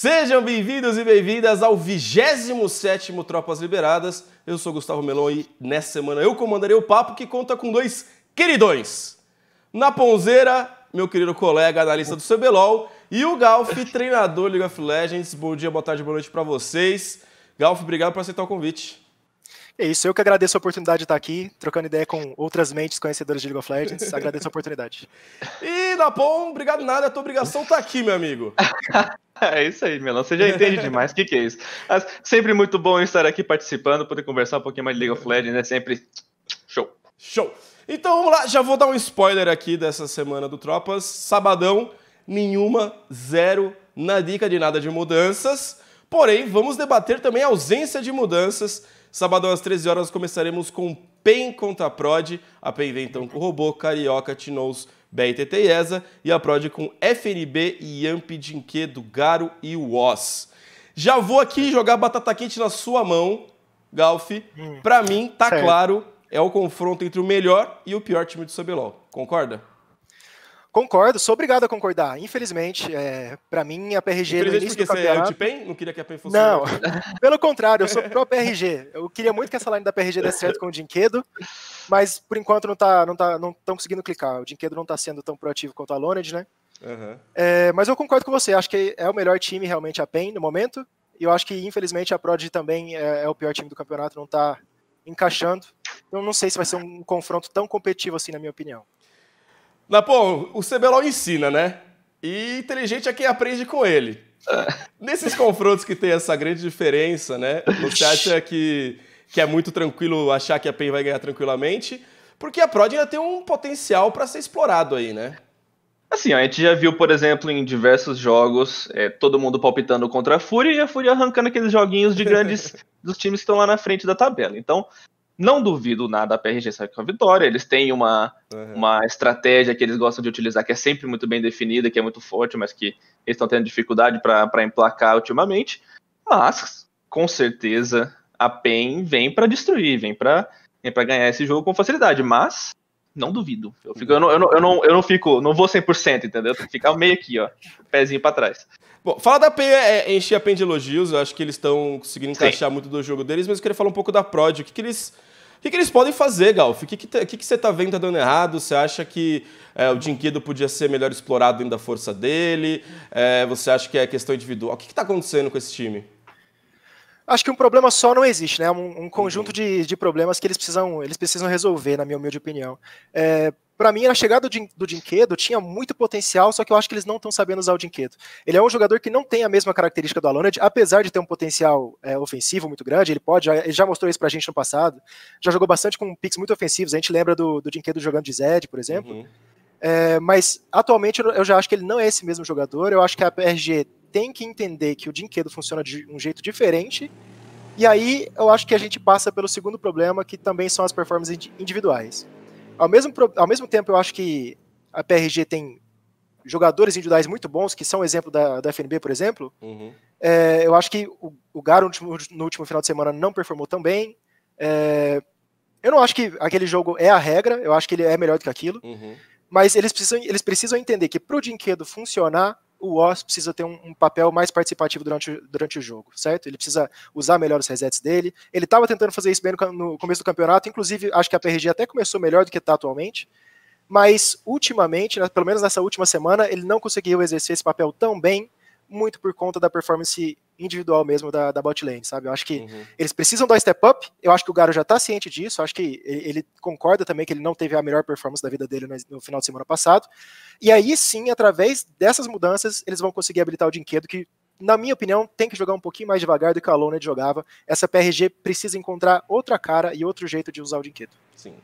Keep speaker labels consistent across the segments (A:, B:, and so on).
A: Sejam bem-vindos e bem-vindas ao 27º Tropas Liberadas. Eu sou Gustavo Melon e nessa semana eu comandarei o papo que conta com dois queridões. Na Ponzeira, meu querido colega analista do CBLOL, e o Galf, treinador League of Legends. Bom dia, boa tarde, boa noite para vocês. Galf, obrigado por aceitar o convite.
B: É isso, eu que agradeço a oportunidade de estar aqui, trocando ideia com outras mentes conhecedoras de League of Legends. Agradeço a oportunidade. e, Napom, obrigado nada, a tua obrigação tá aqui, meu amigo.
C: É isso aí, Melão. Você já entende demais o que, que, é isso. Mas sempre muito bom estar aqui participando, poder conversar um pouquinho mais de League of Legends, né? Sempre show. Show.
A: Então vamos lá, já vou dar um spoiler aqui dessa semana do Tropas. Sabadão, nenhuma, zero, na dica de nada de mudanças. Porém, vamos debater também a ausência de mudanças Sábado às 13 horas começaremos com PEN contra a Prod, a PEN vem então com Robô, Carioca, Tinous, BRTT e ESA, e a Prod com FNB, Yamp, Dinque, Garo e Wos. Já vou aqui jogar batata quente na sua mão, Galf. Hum. Pra mim, tá certo. claro, é o confronto entre o melhor e o pior time do CBLOL.
B: Concorda? Concordo, sou obrigado a concordar. Infelizmente, é, para mim, a PRG no início do é campeonato... Você
A: é não queria que a PEN fosse... Não,
B: pelo contrário, eu sou pró-PRG. Eu queria muito que essa line da PRG desse certo com o Dinquedo, mas por enquanto não tá, não tá, não estão conseguindo clicar. O Dinquedo não está sendo tão proativo quanto a Loned, né? Uhum. É, mas eu concordo com você, acho que é o melhor time realmente a PEN no momento, e eu acho que infelizmente a Prodigy também é, é o pior time do campeonato, não está encaixando. Eu então, não sei se vai ser um confronto tão competitivo assim, na minha opinião.
A: Na pô, o CBLOL ensina, né? E inteligente é quem aprende com ele. É. Nesses confrontos que tem essa grande diferença, né? Você acha que, que é muito tranquilo achar que a PEN vai ganhar tranquilamente? Porque a Prod ainda tem um potencial
C: para ser explorado aí, né? Assim, a gente já viu, por exemplo, em diversos jogos, é, todo mundo palpitando contra a Fúria e a Fúria arrancando aqueles joguinhos de grandes dos times que estão lá na frente da tabela. Então, não duvido nada a PRG sair com a vitória. Eles têm uma, uhum. uma estratégia que eles gostam de utilizar, que é sempre muito bem definida, que é muito forte, mas que eles estão tendo dificuldade para emplacar ultimamente. Mas, com certeza, a PEN vem para destruir, vem para ganhar esse jogo com facilidade. Mas não duvido. Eu, fico, eu, não, eu, não, eu, não, eu não fico, não vou 100%, entendeu? Ficar meio aqui, ó, pezinho para trás.
A: Bom, fala da PEN, é a PEN de elogios, eu acho que eles estão conseguindo encaixar Sim. muito do jogo deles, mas eu queria falar um pouco da Prod, o que, que eles... O que, que, eles podem fazer, Galf? O que, que, tá, que, você tá vendo tá dando errado? Você acha que é, o Jinkido podia ser melhor explorado ainda da força dele? É, você acha que é questão individual? O que, que tá acontecendo com esse time?
B: Acho que um problema só não existe, né? Um, um uhum. conjunto uhum. de, de problemas que eles precisam, eles precisam resolver, na minha humilde opinião. É, para mim, na chegada do, do Dinquedo, tinha muito potencial, só que eu acho que eles não estão sabendo usar o Dinquedo. Ele é um jogador que não tem a mesma característica do Alonso, apesar de ter um potencial é, ofensivo muito grande, ele pode, já, ele já mostrou isso pra gente no passado, já jogou bastante com picks muito ofensivos, a gente lembra do, do Dinquedo jogando de Zed, por exemplo. Uhum. É, mas atualmente eu já acho que ele não é esse mesmo jogador. Eu acho que a PRG tem que entender que o Dinquedo funciona de um jeito diferente. E aí eu acho que a gente passa pelo segundo problema, que também são as performances individuais. Ao mesmo, ao mesmo tempo, eu acho que a PRG tem jogadores individuais muito bons, que são exemplo da, da FNB, por exemplo. Uhum. É, eu acho que o, o Garo no último, no último, final de semana não performou tão bem. É, eu não acho que aquele jogo é a regra, eu acho que ele é melhor do que aquilo. Uhum. Mas eles precisam, eles precisam entender que para o Dinquedo funcionar, o Oz precisa ter um, um, papel mais participativo durante, durante o jogo, certo? Ele precisa usar melhor os resets dele. Ele estava tentando fazer isso bem no, no, começo do campeonato, inclusive acho que a PRG até começou melhor do que está atualmente, mas ultimamente, né, pelo menos nessa última semana, ele não conseguiu exercer esse papel tão bem muito por conta da performance individual mesmo da, da bot lane, sabe? Eu acho que uhum. eles precisam dar step up, eu acho que o Garo já tá ciente disso, eu acho que ele, ele, concorda também que ele não teve a melhor performance da vida dele no, no, final de semana passado, e aí sim, através dessas mudanças, eles vão conseguir habilitar o Dinquedo, que na minha opinião, tem que jogar um pouquinho mais devagar do que a Loned jogava. Essa PRG precisa encontrar outra cara e outro jeito de usar o Dinquedo. Sim.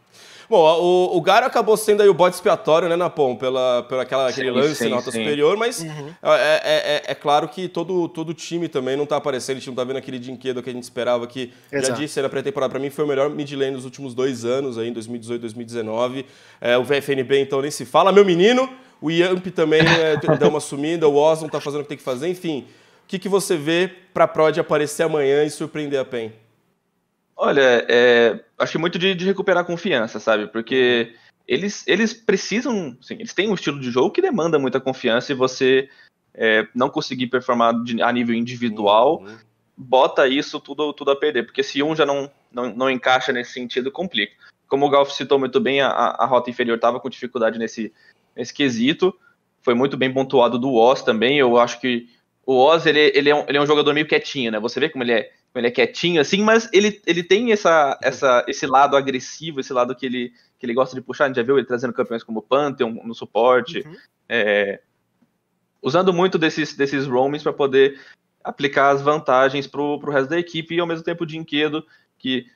A: Bom, o, o Garo acabou sendo aí o bode expiatório, né, Napom, pela, pela aquela, aquele sim, lance sim, nota superior, mas uhum. É é, é, é, é, claro que todo, todo time também não tá aparecendo, a gente não tá vendo aquele dinquedo que a gente esperava, que Exato. já disse era né, pré-temporada, para mim foi o melhor mid lane nos últimos dois anos, aí, em 2018, 2019. É, o VFNB então nem se fala, meu menino, o Yamp também né, deu uma sumida, o Osmond tá fazendo o que tem que fazer, enfim. O que, que você vê pra Prod aparecer amanhã e surpreender a PEN?
C: Olha, é, acho que muito de, de recuperar confiança, sabe? Porque eles, eles precisam, eles têm um estilo de jogo que demanda muita confiança e você é, não conseguir performar de, a nível individual, uhum. bota isso tudo, tudo a perder, porque se um já não, não, não encaixa nesse sentido, complica. Como o Galf citou muito bem, a, a rota inferior estava com dificuldade nesse, nesse quesito, foi muito bem pontuado do Oz também, eu acho que o Oz, ele, ele, é, um, ele é um jogador meio quietinho, né? Você vê como ele é Tipo, ele é quietinho assim, mas ele, ele tem essa, essa, esse lado agressivo, esse lado que ele, que ele gosta de puxar. A gente já viu ele trazendo campeões como Pantheon no suporte, uhum. é, usando muito desses, desses roamings para poder aplicar as vantagens para o resto da equipe e ao mesmo tempo o Dinquedo, que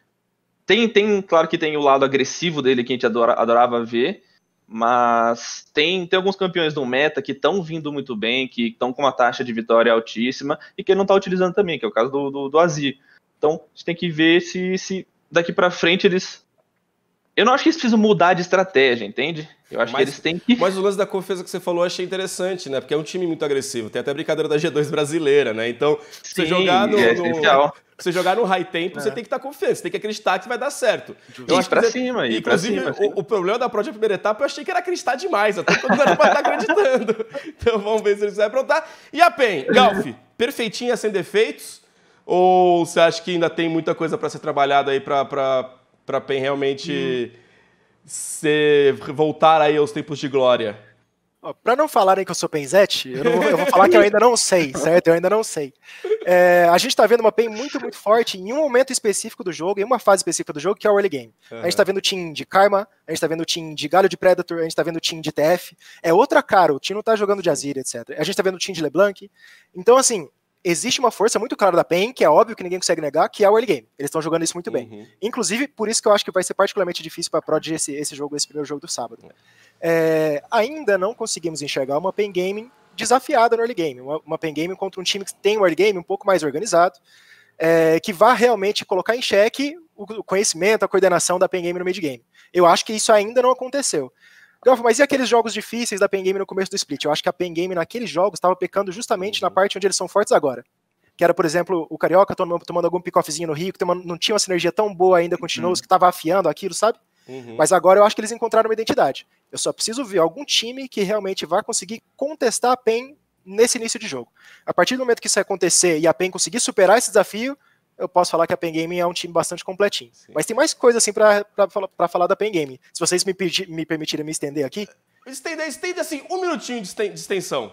C: tem, tem, claro que tem o lado agressivo dele que a gente adora, adorava ver, mas tem, tem alguns campeões do meta que estão vindo muito bem, que estão com uma taxa de vitória altíssima e que ele não está utilizando também, que é o caso do, do, do Azir. Então a gente tem que ver se, se daqui para frente eles. Eu não acho que eles precisam mudar de estratégia, entende?
A: Eu acho mas, que eles têm que. Mas o lance da confesa que você falou eu achei interessante, né? Porque é um time muito agressivo. Tem até a brincadeira da G2 brasileira, né? Então, se você jogar no, é no, você jogar no high tempo, é. você tem que estar confiante, você tem que acreditar que vai dar certo. Eu acho pra que cima, você... Inclusive, pra cima, o, o, problema da prova de primeira etapa, eu achei que era acreditar demais, até quando era pra estar acreditando. Então vamos ver se eles vai aprontar. E a PEN, Galf, perfeitinha sem defeitos? Ou você acha que ainda tem muita coisa para ser trabalhada aí para a PEN realmente hum. ser, voltar aí aos tempos de glória?
B: Para não falarem que eu sou penzete, eu, não, eu, vou falar que eu ainda não sei, certo? Eu ainda não sei. É, a gente está vendo uma PEN muito, muito forte em um momento específico do jogo, em uma fase específica do jogo, que é o early game. Uhum. A gente está vendo o team de Karma, a gente está vendo o team de Galho de Predator, a gente está vendo o team de TF. É outra cara, o time não está jogando de Azir, etc. A gente está vendo o team de LeBlanc. Então, assim, existe uma força muito clara da PEN, que é óbvio que ninguém consegue negar, que é o early game. Eles estão jogando isso muito bem. Uhum. Inclusive, por isso que eu acho que vai ser particularmente difícil para a Prodigy esse, esse jogo, esse primeiro jogo do sábado. É, ainda não conseguimos enxergar uma PEN Gaming desafiada no early game. Uma, uma PEN Gaming contra um time que tem um early game um pouco mais organizado, é, que vá realmente colocar em xeque o conhecimento, a coordenação da PEN Gaming no mid game. Eu acho que isso ainda não aconteceu mas e aqueles jogos difíceis da Pen Game no começo do split? Eu acho que a Pen Game naqueles jogos estava pecando justamente na uhum. parte onde eles são fortes agora. Que era, por exemplo, o Carioca tomando, tomando algum pick-offzinho no Rio, que tomando, não tinha uma sinergia tão boa ainda com o Tinoz, uhum. que estava afiando aquilo, sabe? Uhum. Mas agora eu acho que eles encontraram uma identidade. Eu só preciso ver algum time que realmente vá conseguir contestar a PEN nesse início de jogo. A partir do momento que isso acontecer e a PEN conseguir superar esse desafio, eu posso falar que a Pen Game é um time bastante completinho. Sim. Mas tem mais coisa assim para falar da Pen Game. Se vocês me, me permitirem me estender aqui.
A: Estenda, é, estenda assim, um minutinho de extensão.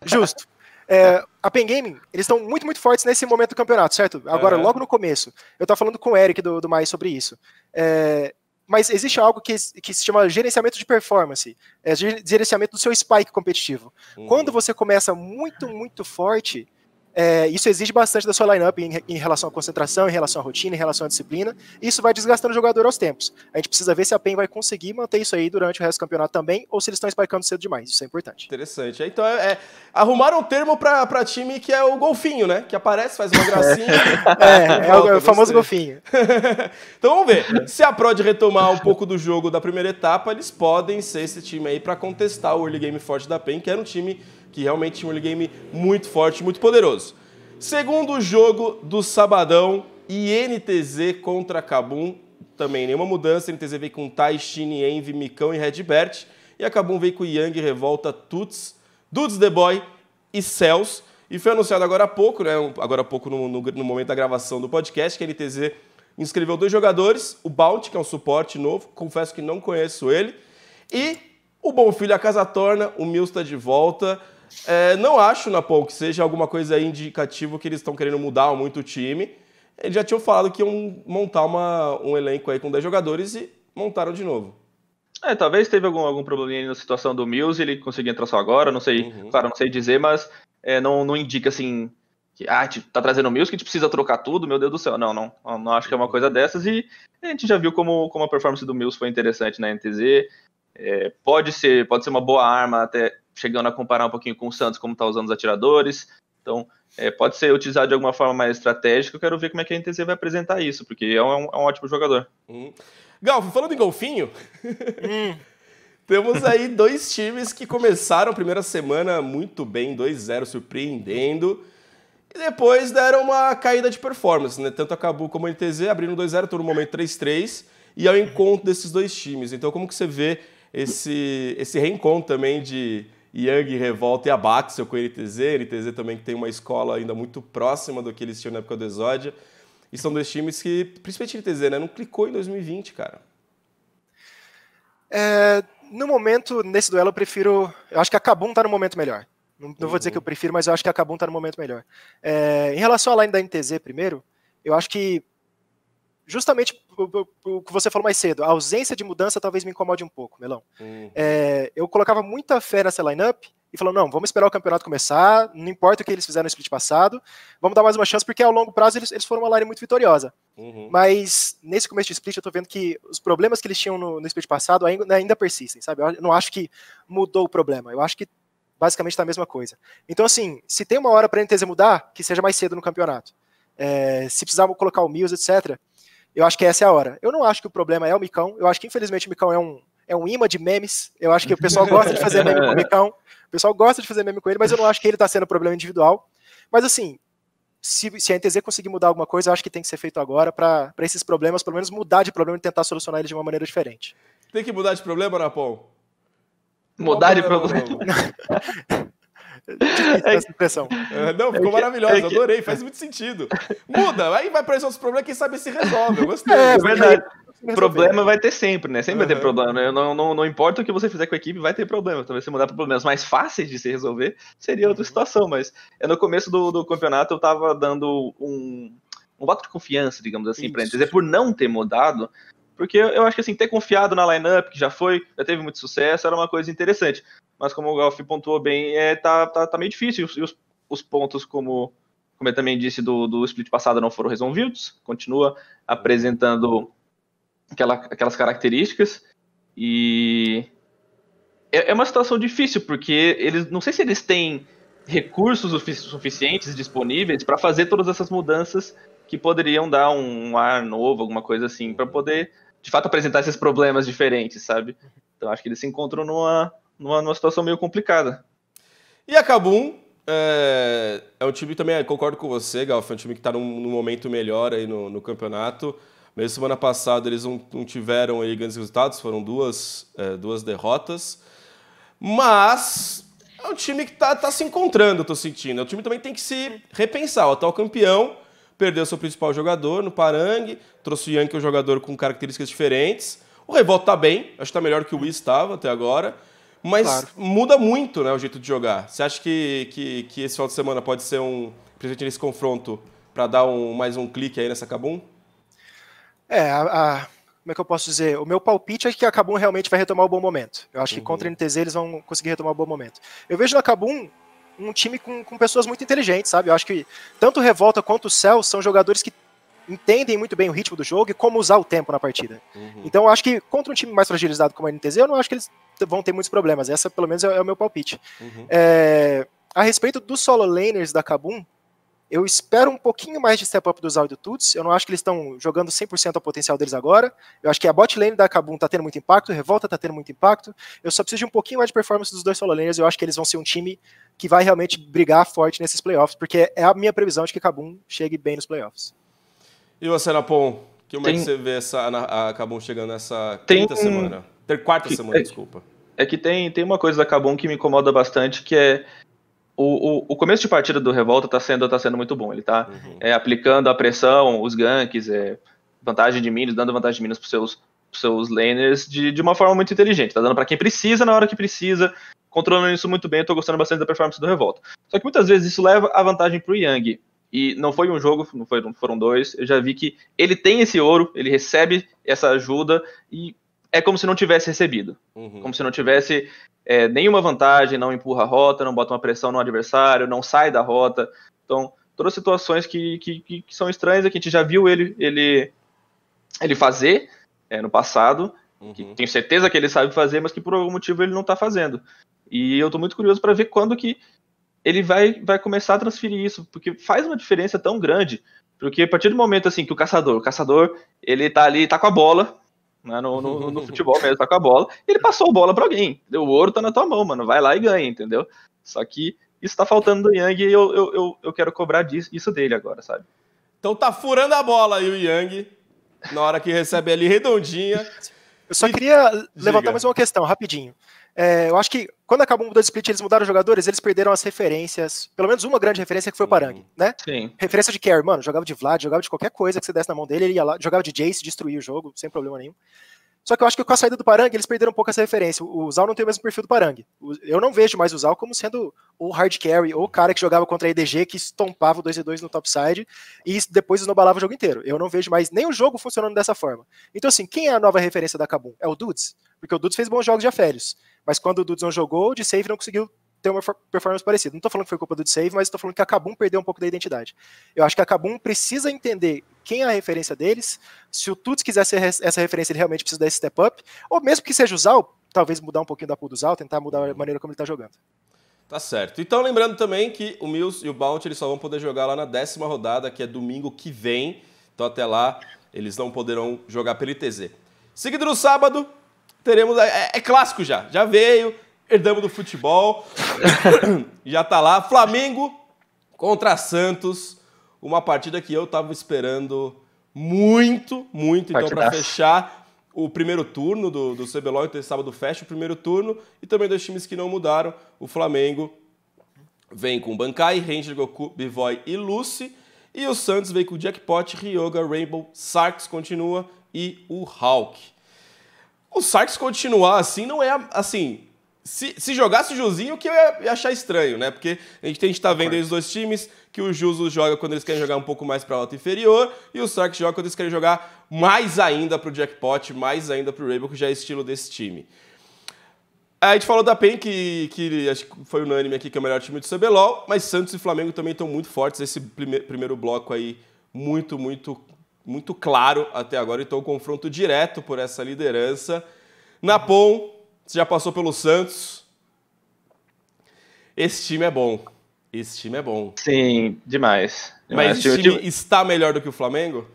B: Justo. É, a Pen Gaming, eles estão muito, muito fortes nesse momento do campeonato, certo? Agora, é. logo no começo. Eu estava falando com o Eric do, do Mais sobre isso. É, mas existe algo que, que, se chama gerenciamento de performance, é gerenciamento do seu spike competitivo. Hum. Quando você começa muito, muito forte, é, isso exige bastante da sua lineup em, em relação à concentração, em relação à rotina, em relação à disciplina. E isso vai desgastando o jogador aos tempos. A gente precisa ver se a PEN vai conseguir manter isso aí durante o resto do campeonato também, ou se eles estão spikeando cedo demais. Isso é importante.
A: Interessante. Então, é,
B: é, arrumaram um termo para
A: time que é o golfinho, né? Que aparece, faz uma gracinha.
B: é, é, o, é o famoso golfinho.
A: então vamos ver. Se a Prod retomar um pouco do jogo da primeira etapa, eles podem ser esse time aí para contestar o early game forte da PEN, que era um time que realmente tinha um early game muito forte, muito poderoso. Segundo jogo do sabadão, INTZ contra Kabum. Também nenhuma mudança, INTZ veio com Tai, Shin, Envy, Micão e Redbert. E a Kabum veio com Yang, Revolta, Tuts, Dudes The Boy e Cells. E foi anunciado agora há pouco, né? agora há pouco no, no, no momento da gravação do podcast, que a NTZ inscreveu dois jogadores, o Bounty, que é um suporte novo, confesso que não conheço ele, e o Bom Filho a Casa Torna, o Mil está de volta, é, não acho, Napol, que seja alguma coisa indicativo que eles estão querendo mudar muito o time. Eles já tinham falado que iam montar uma, um elenco aí com 10 jogadores e montaram de novo.
C: É, talvez teve algum, algum probleminha na situação do Mills, e ele conseguiu entrar só agora, não sei, uhum. claro, não sei dizer, mas é, não, não indica assim que ah, tipo, tá trazendo o Mills que a gente precisa trocar tudo, meu Deus do céu. Não, não, não acho que é uma coisa dessas e a gente já viu como, como a performance do Mills foi interessante na né, NTZ. É, pode ser, pode ser uma boa arma até chegando a comparar um pouquinho com o Santos, como está usando os atiradores. Então, é, pode ser utilizado de alguma forma mais estratégica. Eu quero ver como é que a NTZ vai apresentar isso, porque é um, é um ótimo jogador. Hum.
A: falando em golfinho, hum. temos aí dois times que começaram a primeira semana muito bem, 2-0, surpreendendo. E depois deram uma caída de performance, né? Tanto a Cabu como a NTZ abriram 2-0, todo momento 3-3. E ao é encontro desses dois times. Então, como que você vê esse, esse reencontro também de, Young, Revolta e a eu com a NTZ, NTZ também que tem uma escola ainda muito próxima do que eles tinham na época do Exódia. E são dois times que, principalmente
B: a NTZ, né, não clicou em 2020, cara. É, no momento, nesse duelo, eu prefiro. Eu acho que a Kabum tá no momento melhor. Não, não uhum. vou dizer que eu uhum. prefiro, mas eu acho que a Kabum tá no momento melhor. É, em relação à line da NTZ primeiro, eu acho que justamente o que você falou mais cedo, a ausência de mudança talvez me incomode um pouco, Melão. Uhum. É, eu colocava muita fé nessa lineup e falou: não, vamos esperar o campeonato começar, não importa o que eles fizeram no split passado, vamos dar mais uma chance, porque ao longo prazo eles, eles foram uma line muito vitoriosa. Uhum. Mas nesse começo de split eu tô vendo que os problemas que eles tinham no, no split passado ainda, né, ainda, persistem, sabe? Eu não acho que mudou o problema, eu acho que basicamente tá a mesma coisa. Então, assim, se tem uma hora para NTZ mudar, que seja mais cedo no campeonato. É, se precisar colocar o Mills, etc., eu acho que essa é a hora. Eu não acho que o problema é o Micão. Eu acho que, infelizmente, o Micão é um, é um imã de memes. Eu acho que o pessoal gosta de fazer meme com o Micão. O pessoal gosta de fazer meme com ele, mas eu não acho que ele está sendo um problema individual. Mas, assim, se, se, a NTZ conseguir mudar alguma coisa, eu acho que tem que ser feito agora para esses problemas, pelo menos mudar de problema e tentar solucionar los de uma maneira diferente.
A: Tem que mudar de problema, Napom? Mudar de problema? problema?
B: é, essa expressão.
A: É,
C: não, é ficou maravilhosa, é adorei, faz muito sentido. Muda, aí
A: vai para esses outros problemas, quem sabe se resolve. Eu gostei. É verdade. Problema
C: vai ter sempre, né? Sempre uhum. vai ter problema. Eu não, não, não importa o que você fizer com a equipe, vai ter problema. Talvez se mudar para problemas mais fáceis de se resolver, seria outra uhum. situação. Mas no começo do, do campeonato eu tava dando um, um voto de confiança, digamos assim, para dizer por não ter mudado. Porque eu acho que assim, ter confiado na lineup, que já foi, já teve muito sucesso, era uma coisa interessante mas como o Golf pontuou bem, é, tá, tá, tá meio difícil. E os, os, pontos, como, como eu também disse, do, do split passado não foram resolvidos, continua apresentando aquela, aquelas características. E é, é uma situação difícil, porque eles não sei se eles têm recursos suficientes disponíveis para fazer todas essas mudanças que poderiam dar um ar novo, alguma coisa assim, para poder de fato apresentar esses problemas diferentes, sabe? Então acho que eles se encontram numa, numa, numa situação meio complicada. E a Cabum é,
A: é, um time também é, concordo com você, Galf, é um time que está num, num, momento melhor aí no, no, campeonato. Mesmo semana passada eles não, não tiveram aí grandes resultados, foram duas, é, duas derrotas. Mas é um time que está tá se encontrando, estou sentindo. O time também tem que se repensar. O atual campeão perdeu seu principal jogador no Parangue, trouxe o Yankee, um jogador com características diferentes. O Revolta está bem, acho que está melhor que o Wii estava até agora. Mas claro. muda muito né, o jeito de jogar. Você acha que, que, que, esse final de semana pode ser um. presente nesse confronto, para dar um, mais um clique aí nessa Cabum?
B: É, a, a, como é que eu posso dizer? O meu palpite é que a Cabum realmente vai retomar o bom momento. Eu acho uhum. que contra a NTZ eles vão conseguir retomar o bom momento. Eu vejo na Cabum um time com, com pessoas muito inteligentes, sabe? Eu acho que tanto Revolta quanto o Cell são jogadores que entendem muito bem o ritmo do jogo e como usar o tempo na partida. Uhum. Então eu acho que contra um time mais fragilizado como a NTZ, eu não acho que eles vão ter muitos problemas. Essa, pelo menos, é, é, o meu palpite. Uhum. É, a respeito dos solo laners da Kabum, eu espero um pouquinho mais de step-up dos Tuts. Eu não acho que eles estão jogando 100% ao potencial deles agora. Eu acho que a bot lane da Kabum está tendo muito impacto, a Revolta está tendo muito impacto. Eu só preciso de um pouquinho mais de performance dos dois solo laners. Eu acho que eles vão ser um time que vai realmente brigar forte nesses playoffs, porque é a minha previsão de que Kabum chegue bem nos playoffs.
A: E você, Napon, como tem... é que você vê essa. A, acabou chegando nessa tem... quinta semana? Ter quarta que... semana, é... desculpa.
C: É que tem, tem uma coisa da Cabum que me incomoda bastante, que é o, o, o, começo de partida do Revolta tá sendo, tá sendo muito bom. Ele tá uhum. é, aplicando a pressão, os ganks, é, vantagem de minions, dando vantagem de minions pros seus, pros seus laners de, de uma forma muito inteligente. Tá dando para quem precisa na hora que precisa, controlando isso muito bem. Eu tô gostando bastante da performance do Revolta. Só que muitas vezes isso leva a vantagem pro Yang e não foi um jogo, não foram, foram dois. Eu já vi que ele tem esse ouro, ele recebe essa ajuda e é como se não tivesse recebido. Uhum. Como se não tivesse é, nenhuma vantagem, não empurra a rota, não bota uma pressão no adversário, não sai da rota. Então, todas situações que, que, que são estranhas, que a gente já viu ele, ele, ele fazer é, no passado, uhum. que tenho certeza que ele sabe fazer, mas que por algum motivo ele não está fazendo. E eu estou muito curioso para ver quando que ele vai, vai começar a transferir isso, porque faz uma diferença tão grande. Porque a partir do momento assim que o caçador, o caçador, ele tá ali, tá com a bola, né, no, no, no, futebol mesmo, tá com a bola, ele passou a bola para alguém. Entendeu? O ouro tá na tua mão, mano. Vai lá e ganha, entendeu? Só que isso tá faltando do Yang e eu, eu, eu, eu quero cobrar disso, isso dele agora, sabe? Então tá furando a bola aí o Yang,
A: na hora que recebe ali redondinha.
B: Eu só queria Diga. levantar mais uma questão, rapidinho. É, eu acho que quando acabou o split, eles mudaram os jogadores, eles perderam as referências. Pelo menos uma grande referência que foi o Parang, né? Sim. Referência de Kerr, mano, jogava de Vlad, jogava de qualquer coisa que você desse na mão dele, ele ia lá, jogava de Jace, destruía o jogo, sem problema nenhum. Só que eu acho que com a saída do Parang, eles perderam um pouco essa referência. O Zal não tem o mesmo perfil do Parang. Eu não vejo mais o Zal como sendo o hard carry ou o cara que jogava contra a EDG que estompava o 2x2 no topside e depois esnobalava o jogo inteiro. Eu não vejo mais nem o jogo funcionando dessa forma. Então, assim, quem é a nova referência da Kabum? É o Dudes? Porque o Dudes fez bons jogos de aférios. Mas quando o Dudson jogou, o de save não conseguiu ter uma performance parecida. Não estou falando que foi culpa do save, mas estou falando que a Kabum perdeu um pouco da identidade. Eu acho que a Kabum precisa entender quem é a referência deles, se o Tuts quiser ser essa referência, ele realmente precisa desse esse step up, ou mesmo que seja o Zal, talvez mudar um pouquinho da pool do Zal, tentar mudar a maneira como ele está jogando.
A: Tá certo. Então, lembrando também que o Mills e o Bounty eles só vão poder jogar lá na décima rodada, que é domingo que vem. Então, até lá, eles não poderão jogar pelo ITZ. Seguido no sábado, teremos. É, é clássico já. Já veio, herdamos do futebol. já tá lá. Flamengo contra Santos. Uma partida que eu tava esperando muito, muito. Então, para fechar o primeiro turno do, do CBLOL, então esse sábado fecha o primeiro turno. E também dois times que não mudaram. O Flamengo vem com Bankai, Ranger, Goku, Bivoy e Lucy. E o Santos vem com Jackpot, Ryoga, Rainbow, Sarks continua e o Hulk. O Sarks continuar assim não é assim. Se, se jogasse o Juzinho, que eu ia achar estranho, né? Porque a gente, a gente tá vendo aí os dois times, que o Juzo joga quando eles querem jogar um pouco mais para a alta inferior, e o Sark joga quando eles querem jogar mais ainda pro Jackpot, mais ainda pro Rainbow, que já é estilo desse time. A gente falou da PEN, que, que acho que foi unânime aqui, que é o melhor time do CBLOL, mas Santos e Flamengo também estão muito fortes. Esse prime primeiro bloco aí, muito, muito muito claro até agora, então um confronto direto por essa liderança. Napom, você já passou pelo Santos. Esse time é bom. Esse time é bom. Sim, demais. demais. Mas esse time, time está melhor do que o Flamengo?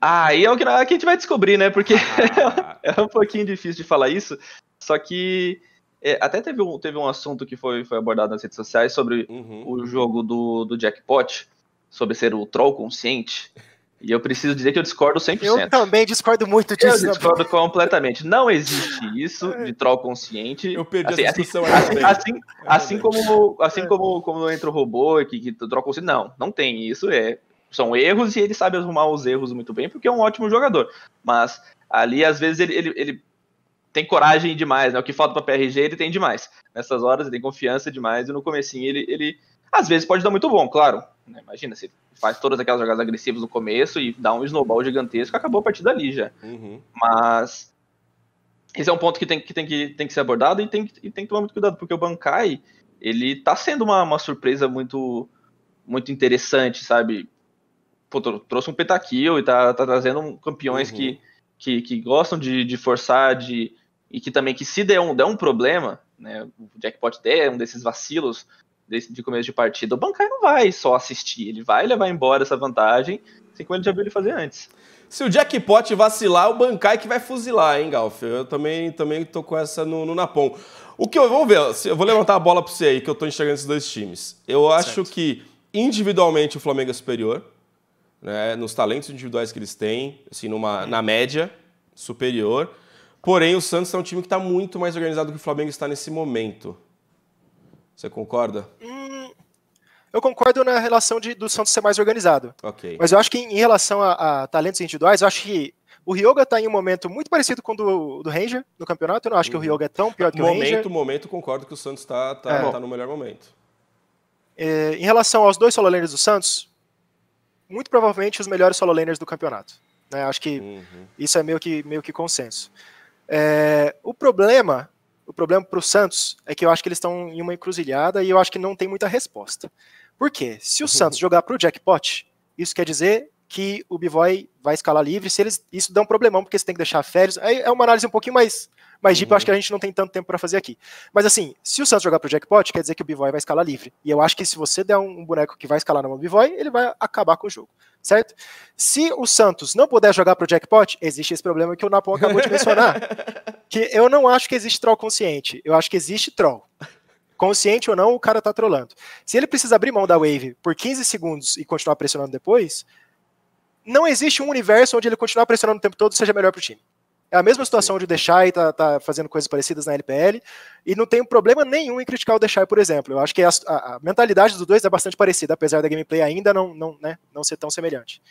C: Aí ah, é o que a gente vai descobrir, né? Porque ah. é um pouquinho difícil de falar isso. Só que é, até teve um, teve um assunto que foi, foi abordado nas redes sociais sobre uhum. o jogo do, do Jackpot, sobre ser o troll consciente. E eu preciso dizer que eu discordo 100%. Eu
B: também discordo muito disso. Eu né?
C: discordo não. completamente. Não existe isso é. de troll consciente. Eu perdi assim, a assim, discussão assim, assim, é assim, como, assim é. como, como entra o robô que, que troll consciente. Não, não tem isso. É, são erros e ele sabe arrumar os erros muito bem, porque é um ótimo jogador. Mas ali, às vezes, ele, ele, ele tem coragem demais, né? O que falta para PRG ele tem demais. Nessas horas ele tem confiança demais e no comecinho ele, ele às vezes pode dar muito bom, claro. Né, imagina, se faz todas aquelas jogadas agressivas no começo e dá um snowball gigantesco, acabou a partida ali já. Uhum. Mas esse é um ponto que tem que, tem que, tem que ser abordado e tem, que, e tem que tomar muito cuidado, porque o Bankai, ele tá sendo uma, uma surpresa muito, muito interessante, sabe? Pô, trouxe um petaquil e tá, tá trazendo campeões uhum. que, que, que, gostam de, de forçar, de, e que também, que se der um, der um problema, né, o Jack pode um desses vacilos, desde de começo de partida, o Bankai não vai só assistir, ele vai levar embora essa vantagem, assim como ele já viu ele fazer antes.
A: Se o jackpot vacilar, o Bankai que vai fuzilar, hein, Galf? Eu também, também tô com essa no, no Napom. O que eu vou ver, eu vou levantar a bola para você aí, que eu tô enxergando esses dois times. Eu acho certo. que individualmente o Flamengo é superior, né, nos talentos individuais que eles têm, assim, numa, uhum. na média superior. Porém, o Santos é um time que está muito mais
B: organizado do que o Flamengo está nesse momento. Você concorda? Hum, eu concordo na relação de, do Santos ser mais organizado. Mas eu acho que em, relação a, a, talentos individuais, eu acho que o Ryoga está em um momento muito parecido com o do, do Ranger no campeonato. Eu não acho que o uhum. Ryoga é tão pior que momento, o Ranger. Momento,
A: momento, concordo que o Santos está tá, é. tá no melhor momento.
B: É, em relação aos dois solo laners do Santos, muito provavelmente os melhores solo laners do campeonato. Né? Acho que uhum. isso é meio que, meio que consenso. É, o problema o problema para o Santos é que eu acho que eles estão em uma encruzilhada e eu acho que não tem muita resposta. Por quê? Se o uhum. Santos jogar para o jackpot, isso quer dizer que o Bivoy vai escalar livre. Se eles isso dá um problemão, porque você tem que deixar férias. É uma análise um pouquinho mais mas Deep eu acho que a uhum. gente não tem tanto tempo para fazer aqui. Mas assim, se o Santos jogar pro jackpot, quer dizer que o Bivoy vai escalar livre. E eu acho que se você der um boneco que vai escalar na mão do Bivoy, ele vai acabar com o jogo, certo? Se o Santos não puder jogar pro jackpot, existe esse problema que o Napon acabou de mencionar. que eu não acho que existe troll consciente. Eu acho que existe troll. Consciente ou não, o cara tá trollando. Se ele precisa abrir mão da wave por 15 segundos e continuar pressionando depois, não existe um universo onde ele continuar pressionando o tempo todo seja melhor pro time. É a mesma situação de Deixai tá, tá fazendo coisas parecidas na LPL e não tem problema nenhum em criticar o deixar por exemplo. Eu acho que é a, a, mentalidade dos dois é bastante parecida, apesar da gameplay ainda não, não, né, não ser tão semelhante.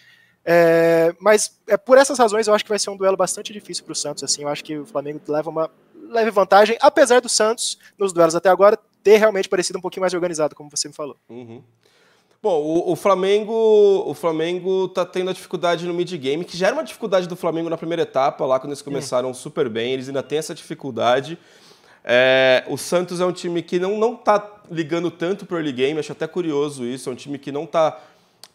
B: É, mas é por essas razões eu acho que vai ser um duelo bastante difícil para o Santos. Assim, eu acho que o Flamengo leva uma leve vantagem, apesar do Santos nos duelos até agora ter realmente parecido um pouquinho mais organizado, como você me falou. Uhum.
A: Bom, o, o, Flamengo o Flamengo tá tendo a dificuldade no mid-game, que já era uma dificuldade do Flamengo na primeira etapa, lá quando eles é. começaram é. super bem, eles ainda têm essa dificuldade. É, o Santos é um time que não, não tá ligando tanto pro early game, acho até curioso isso, é um time que não tá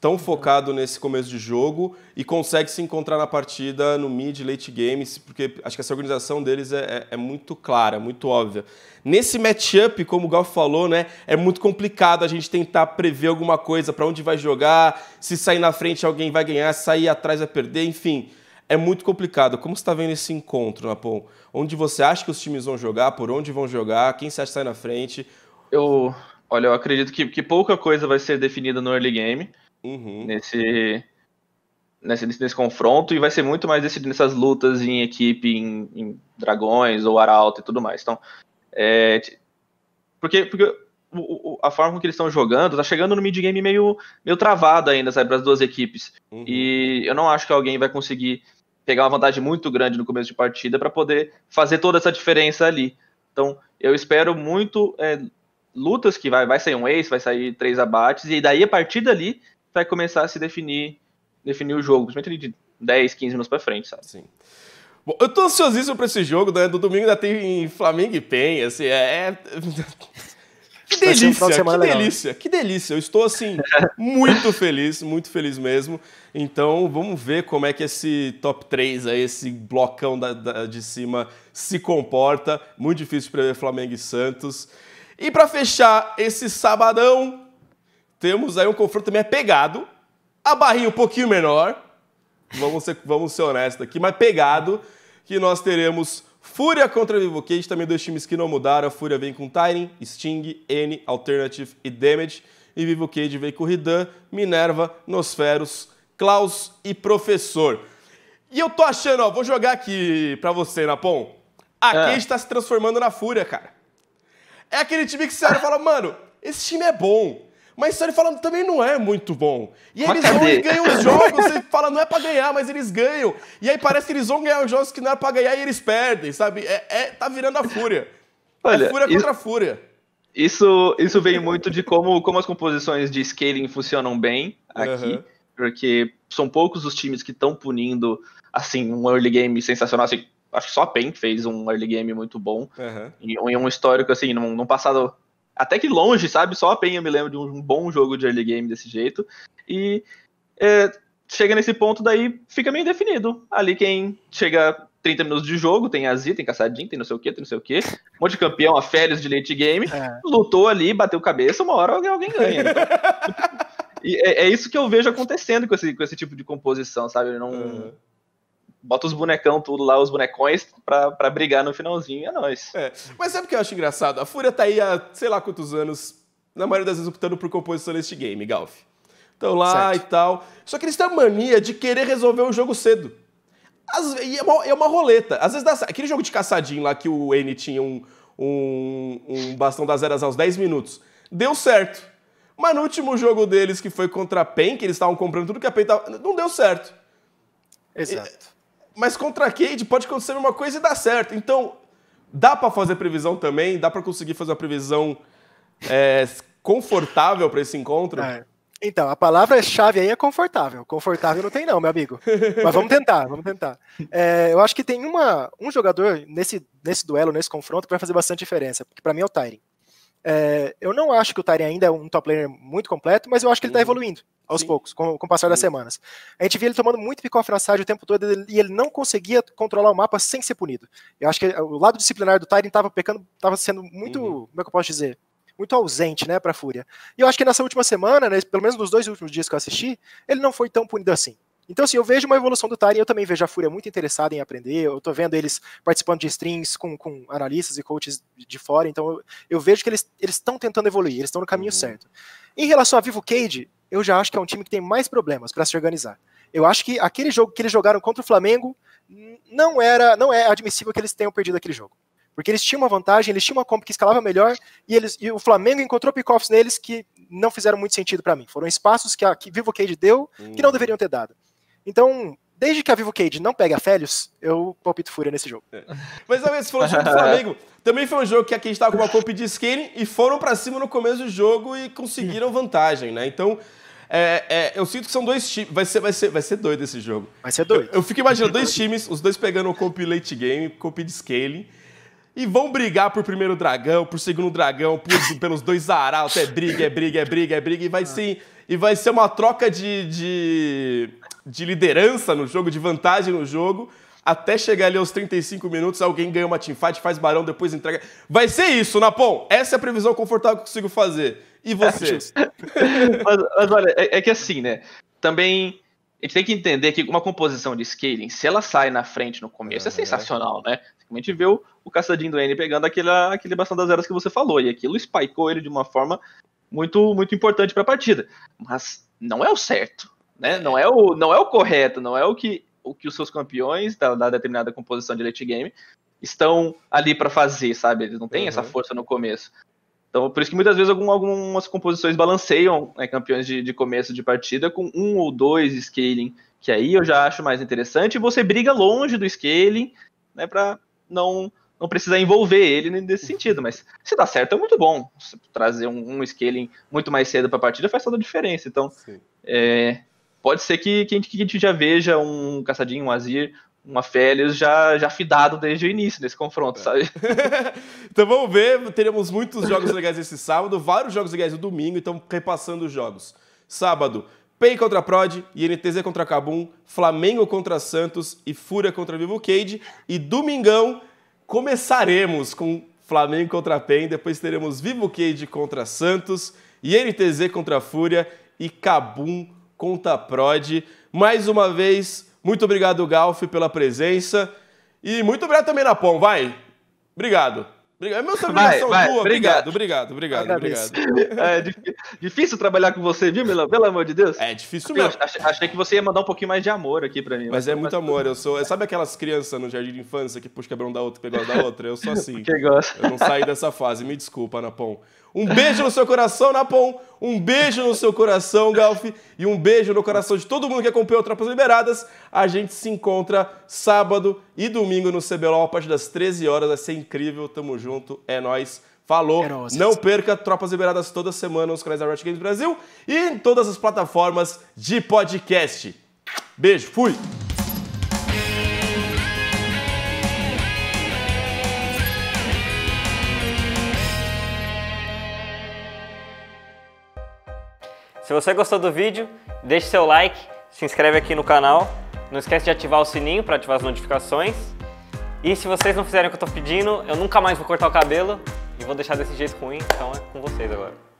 A: tão focado nesse começo de jogo e consegue se encontrar na partida no mid, late games, porque acho que essa organização deles é, é, é muito clara, muito óbvia. Nesse matchup, como o Gal falou, né, é muito complicado a gente tentar prever alguma coisa para onde vai jogar, se sair na frente alguém vai ganhar, sair atrás vai perder, enfim. É muito complicado. Como você está vendo esse encontro, Napom? Onde você acha que os times vão jogar, por onde vão jogar, quem você acha que sai na frente? Eu,
C: olha, eu acredito que, que pouca coisa vai ser definida no early game uhum. nesse, nesse, nesse, nesse, confronto e vai ser muito mais decidido nessas lutas em equipe, em, em dragões ou arauto e tudo mais. Então, é, porque, porque a forma com que eles estão jogando tá chegando no mid-game meio, meio travado ainda, sabe, para as duas equipes. Uhum. E eu não acho que alguém vai conseguir pegar uma vantagem muito grande no começo de partida para poder fazer toda essa diferença ali. Então, eu espero muito é, lutas que vai, vai sair um ace, vai sair três abates, e daí a partir dali vai começar a se definir, definir o jogo, principalmente de 10, 15 minutos para frente, sabe? Sim. Bom, eu tô ansiosíssimo para esse jogo, né? Do domingo ainda tem Flamengo
A: e Penha, assim, é... é
B: que delícia, um de que legal. delícia,
A: que delícia. Eu estou, assim, muito feliz, muito feliz mesmo. Então, vamos ver como é que esse top 3 aí, esse blocão da, da, de cima se comporta. Muito difícil prever Flamengo e Santos. E para fechar esse sabadão, temos aí um confronto também pegado. A barrinha um pouquinho menor. Vamos ser, vamos ser honestos aqui, mas pegado. Que nós teremos Fúria contra Vivo Cage, também dois times que não mudaram. A Fúria vem com Tyren, Sting, N, Alternative e Damage. E Vivo Cage vem com Ridan, Minerva, Nosferos, Klaus e Professor. E eu tô achando, ó, vou jogar aqui pra você, Napom. A é. Cage tá se transformando na Fúria, cara. É aquele time que você olha e fala, mano, esse time é bom. Mas série falando também não é muito bom. E eles vão e ganham os jogos, você fala, não é pra ganhar, mas eles ganham. E aí parece que eles vão ganhar os jogos que não é pra ganhar e eles perdem, sabe? É, é tá virando a fúria.
C: É Olha, é fúria isso, contra fúria. Isso, isso vem muito de como, como as composições de scaling funcionam bem aqui. Uhum. Porque são poucos os times que estão punindo, assim, um early game sensacional. Assim, acho que só a PEN fez um early game muito bom. Uhum. E, um histórico, assim, num, num passado até que longe, sabe? Só a Penha me lembra de um bom jogo de early game desse jeito. E é, chega nesse ponto, daí fica meio definido. Ali quem chega 30 minutos de jogo, tem Azi, tem Caçadinho, tem não sei o que, tem não sei o que. Um monte de campeão, a Férias de late game. É. Lutou ali, bateu cabeça, uma hora alguém, ganha. Então, e é, é, isso que eu vejo acontecendo com esse, com esse tipo de composição, sabe? não. Uhum bota os bonecão tudo lá, os bonecões, pra, pra brigar no finalzinho, é nóis. É.
A: Mas sabe o que eu acho engraçado? A Fúria tá aí há sei lá quantos anos, na maioria das vezes optando por composição neste game, Galf. Estão lá certo. e tal. Só que eles têm a mania de querer resolver o jogo cedo. As, e é uma, é uma roleta. Às vezes dá, aquele jogo de caçadinho lá que o N tinha um, um, um bastão das eras aos 10 minutos. Deu certo. Mas no último jogo deles, que foi contra a PEN, que eles estavam comprando tudo que a PEN tava, não deu certo. Exato. Mas contra a Cade pode acontecer uma coisa e dar certo. Então, dá para fazer previsão também? Dá para conseguir fazer uma previsão é, confortável para esse encontro?
B: É. Então, a palavra-chave aí é confortável. Confortável não tem, não, meu amigo. Mas vamos tentar, vamos tentar. É, eu acho que tem uma, um jogador nesse, nesse duelo, nesse confronto, que vai fazer bastante diferença, porque para mim é o Tyrin. É, eu não acho que o Tari ainda é um top laner muito completo, mas eu acho que ele está uhum. evoluindo aos Sim. poucos, com, com o passar Sim. das semanas. A gente via ele tomando muito pick-off na side o tempo todo e ele não conseguia controlar o mapa sem ser punido. Eu acho que o lado disciplinar do Tyrion estava pecando, estava sendo muito, uhum. como é que eu posso dizer? Muito ausente, né, a Fúria. E eu acho que nessa última semana, né, pelo menos nos dois últimos dias que eu assisti, ele não foi tão punido assim. Então, assim, eu vejo uma evolução do Tyrant, eu também vejo a Fúria muito interessada em aprender, eu tô vendo eles participando de streams com, com analistas e coaches de fora, então eu, eu vejo que eles estão tentando evoluir, eles estão no caminho uhum. certo. Em relação a Vivo Cage, eu já acho que é um time que tem mais problemas para se organizar. Eu acho que aquele jogo que eles jogaram contra o Flamengo não era, não é admissível que eles tenham perdido aquele jogo. Porque eles tinham uma vantagem, eles tinham uma comp que escalava melhor e, eles, e o Flamengo encontrou pickoffs neles que não fizeram muito sentido para mim. Foram espaços que a que Vivo Cage deu que não uhum. deveriam ter dado. Então, desde que a Vivo Cage não pega Félios, eu palpito Fúria nesse jogo.
A: É. Mas também, você falou do Flamengo, também foi um jogo que a gente estava com uma copa de scaling e foram para cima no começo do jogo e conseguiram vantagem, né? Então, é, é, eu sinto que são dois times. Vai ser, vai, ser, vai ser doido esse jogo. Vai ser doido. Eu, eu fico imaginando dois times, os dois pegando o comp late game, comp de scaling. E vão brigar por primeiro dragão, por segundo dragão, por, pelos dois arautos. É briga, é briga, é briga, é briga. E vai, ah. ser, e vai ser uma troca de, de de liderança no jogo, de vantagem no jogo, até chegar ali aos 35 minutos, alguém ganha uma teamfight, faz barão, depois entrega. Vai ser isso, Napom! Essa é a previsão confortável que eu consigo fazer. E vocês?
C: mas, mas, olha, é, é que assim, né? Também a gente tem que entender que uma composição de scaling, se ela sai na frente no começo, é uhum. é sensacional, né? A gente vê o, o caçadinho do N pegando aquele, aquele bastão das eras que você falou, e aquilo spikeou ele de uma forma muito, muito importante para a partida. Mas não é o certo. Né? Não, é o, não é o correto, não é o que, o que os seus campeões da, da determinada composição de late game estão ali para fazer, sabe? Eles não têm uhum. essa força no começo. Então, por isso que muitas vezes algum, algumas composições balanceiam né, campeões de, de, começo de partida com um ou dois scaling, que aí eu já acho mais interessante, e você briga longe do scaling, né, para não não precisar envolver ele nesse sentido, mas se dá certo é muito bom. Trazer um, um scaling muito mais cedo para a partida faz toda a diferença. Então, é, pode ser que, que, a gente, que a gente já veja um Caçadinho, um Azir, uma Félix já, já fidado desde o início desse confronto, é. sabe?
A: então vamos ver, teremos muitos jogos legais esse sábado, vários jogos legais no domingo, então repassando os jogos. Sábado, PEN contra Prod, INTZ contra Cabum, Flamengo contra Santos e Fúria contra Vivo Cade. E domingão começaremos com Flamengo contra PEN, depois teremos Vivo Cade contra Santos, INTZ contra Fúria e Cabum contra Conta Prod. Mais uma vez, muito obrigado, Galf, pela presença. E muito obrigado também, Napom, vai! Obrigado! É meu obrigação vai, vai, boa. Obrigado,
C: obrigado, obrigado, obrigado. É difícil trabalhar com você, viu, Milan? Pelo amor de Deus. É difícil mesmo. achei que você ia mandar um pouquinho mais de amor aqui pra mim. Mas, mas é muito mas...
A: amor. Eu sou. Sabe aquelas crianças no jardim de infância que puxa um da outra e pegou da outra? Eu sou assim. que gosta. Eu não saí dessa fase. Me desculpa, Napom. Um beijo no seu coração, Napom. Um beijo no seu coração, Galf. E um beijo no coração de todo mundo que acompanhou Tropas Liberadas. A gente se encontra sábado e domingo no CBLOL, a partir das 13 horas. Vai ser incrível. Tamo junto. É nós. Falou. É Não perca Tropas Liberadas toda semana nos canais da Riot Games Brasil e em todas as plataformas de podcast. Beijo. Fui.
C: Se você gostou do vídeo, deixe seu like, se inscreve aqui no canal não esquece de ativar o sininho para ativar as notificações. E se vocês não fizerem o que eu tô pedindo, eu nunca mais vou cortar o cabelo e vou deixar desse jeito ruim, então é com vocês agora.